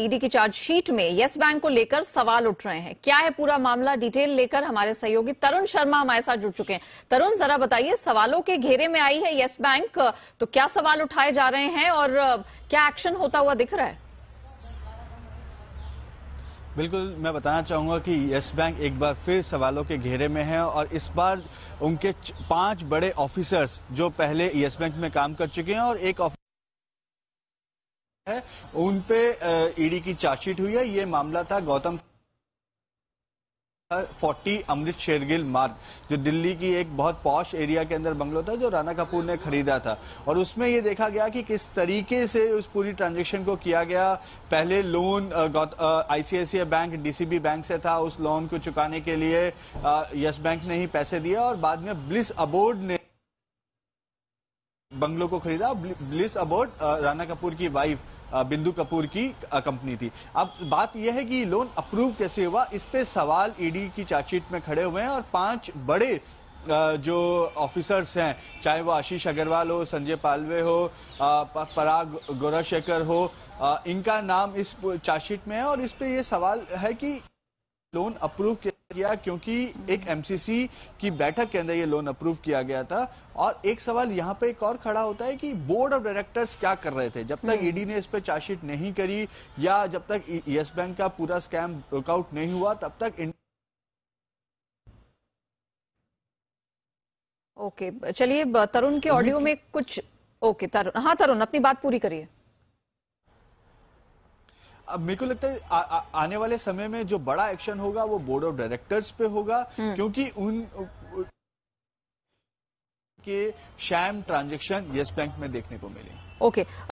ED की chargesheet में yes bank को लेकर सवाल उठ रहे हैं क्या है पूरा मामला डिटेल लेकर हमारे सहयोगी तरुण शर्मा हमारे साथ जुड़ चुके हैं तरुण जरा बताइए सवालों के घेरे में आई है यस बैंक तो क्या सवाल उठाए जा रहे हैं और क्या एक्शन होता हुआ दिख रहा है बिल्कुल मैं बताना चाहूँगा कि यस बैंक एक बार फिर सवालों के घेरे में है और इस बार उनके पांच बड़े ऑफिसर्स जो पहले येस बैंक में काम कर चुके हैं और एक है उन पे ईडी e की चार्जशीट हुई है ये मामला था गौतम 40 अमृत शेरगिल मार्ग जो दिल्ली की एक बहुत पॉश एरिया के अंदर बंगलो था जो राणा कपूर ने खरीदा था और उसमें ये देखा गया कि किस तरीके से उस पूरी ट्रांजेक्शन को किया गया पहले loan ICICI bank DCB bank से था उस लोन को चुकाने के लिए यस बैंक ने ही पैसे दिए और बाद में ब्लिस अबोर्ड ने बंगलों को खरीदा ब्लिस अबोर्ड राणा कपूर की वाइफ बिंदु कपूर की कंपनी थी अब बात यह है कि लोन अप्रूव कैसे हुआ इस पे सवाल ईडी की चार्जशीट में खड़े हुए हैं और पांच बड़े जो ऑफिसर्स हैं चाहे वो आशीष अग्रवाल हो संजय पालवे हो पराग गोराशेखर हो इनका नाम इस चार्जशीट में है और इस पे ये सवाल है कि लोन अप्रूव किया क्योंकि एक एमसीसी की बैठक के अंदर ये लोन अप्रूव किया गया था और एक सवाल यहाँ पे एक और खड़ा होता है कि बोर्ड ऑफ डायरेक्टर्स क्या कर रहे थे जब तक ईडी e ने इस पे चार्जशीट नहीं करी या जब तक यस e- बैंक का पूरा स्कैम वर्कआउट नहीं हुआ तब तक ओके चलिए तरुण के ऑडियो में कुछ ओके तरुण हाँ तरुण अपनी बात पूरी करिए अब मेरे को लगता है आ, आ, आने वाले समय में जो बड़ा एक्शन होगा वो बोर्ड ऑफ डायरेक्टर्स पे होगा हम्म। क्योंकि उन के शैम ट्रांजैक्शन यस बैंक में देखने को मिले ओके okay.